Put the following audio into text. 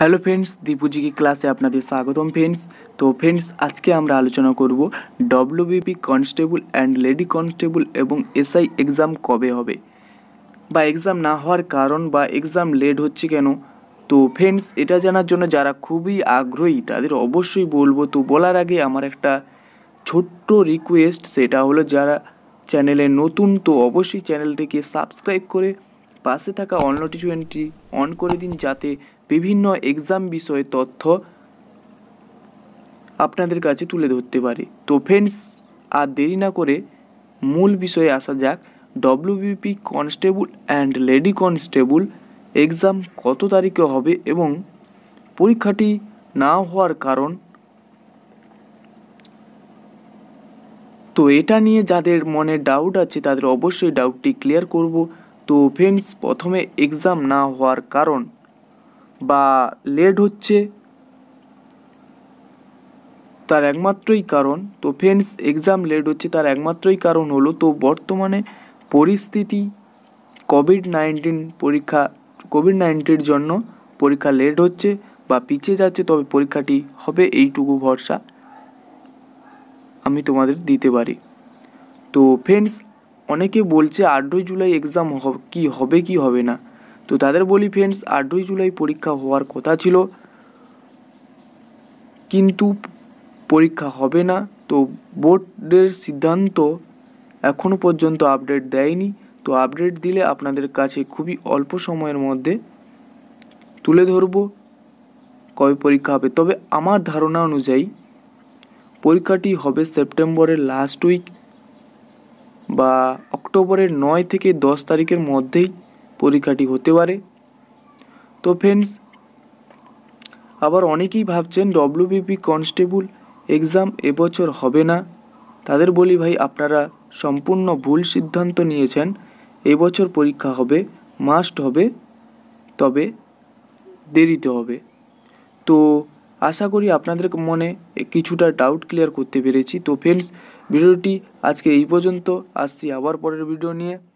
hello friends দীপুজিকি ক্লাসে আপনাদের স্বাগতম ফ্রেন্ডস তো ফ্রেন্ডস আজকে আমরা আলোচনা করব WBP constable and lady constable এবং এসআই এক্সাম কবে হবে বা এক্সাম না হওয়ার কারণ বা এক্সাম লেট হচ্ছে কেন তো ফ্রেন্ডস এটা জানার জন্য যারা খুবই আগ্রহী তাদের অবশ্যই বলবো তো বলার আগে আমার একটা ছোট্ট রিকোয়েস্ট সেটা হলো যারা চ্যানেলে নতুন তো অবশ্যই চ্যানেলটিকে সাবস্ক্রাইব করে পাশে থাকা অন নোটিফিকেশনটি অন করে দিন যাতে বিভিন্ন এক্সাম বিষয়ে তথ্য আপনাদের কাছে তুলে ধরতে পারে তো ফ্রেন্ডস আর দেরি না করে মূল বিষয়ে আসা যাক WBP constable and lady constable exam কত তারিখে হবে এবং পরীক্ষাটি না হওয়ার কারণ তো এটা নিয়ে যাদের মনে ডাউট আছে তাদের অবশ্যই ডাউটটি ক্লিয়ার করব তো ফ্রেন্ডস প্রথমে এক্সাম না হওয়ার কারণ বা লেট হচ্ছে তার একমাত্রই কারণ তো ফ্রেন্ডস এক্সাম লেট হচ্ছে তার একমাত্রই কারণ হলো তো বর্তমানে পরিস্থিতি কোভিড নাইন্টিন পরীক্ষা কোভিড নাইন্টিনের জন্য পরীক্ষা লেট হচ্ছে বা পিছিয়ে যাচ্ছে তবে পরীক্ষাটি হবে এইটুকু ভরসা আমি তোমাদের দিতে পারি তো ফ্রেন্ডস অনেকে বলছে আটই জুলাই এক্সাম কি হবে কি হবে না তো তাদের বলি ফ্রেন্ডস আটই জুলাই পরীক্ষা হওয়ার কথা ছিল কিন্তু পরীক্ষা হবে না তো বোর্ডের সিদ্ধান্ত এখনও পর্যন্ত আপডেট দেয়নি তো আপডেট দিলে আপনাদের কাছে খুবই অল্প সময়ের মধ্যে তুলে ধরব কবে পরীক্ষা হবে তবে আমার ধারণা অনুযায়ী পরীক্ষাটি হবে সেপ্টেম্বরের লাস্ট উইক বা অক্টোবরের নয় থেকে দশ তারিখের মধ্যেই পরীক্ষাটি হতে পারে তো ফ্রেন্ডস আবার অনেকেই ভাবছেন ডব্লিউবিপি কনস্টেবল এক্সাম এবছর হবে না তাদের বলি ভাই আপনারা সম্পূর্ণ ভুল সিদ্ধান্ত নিয়েছেন এবছর পরীক্ষা হবে মাস্ট হবে তবে দেরিতে হবে তো আশা করি আপনাদের মনে কিছুটা ডাউট ক্লিয়ার করতে পেরেছি তো ফ্রেন্ডস ভিডিওটি আজকে এই পর্যন্ত আসছি আবার পরের ভিডিও নিয়ে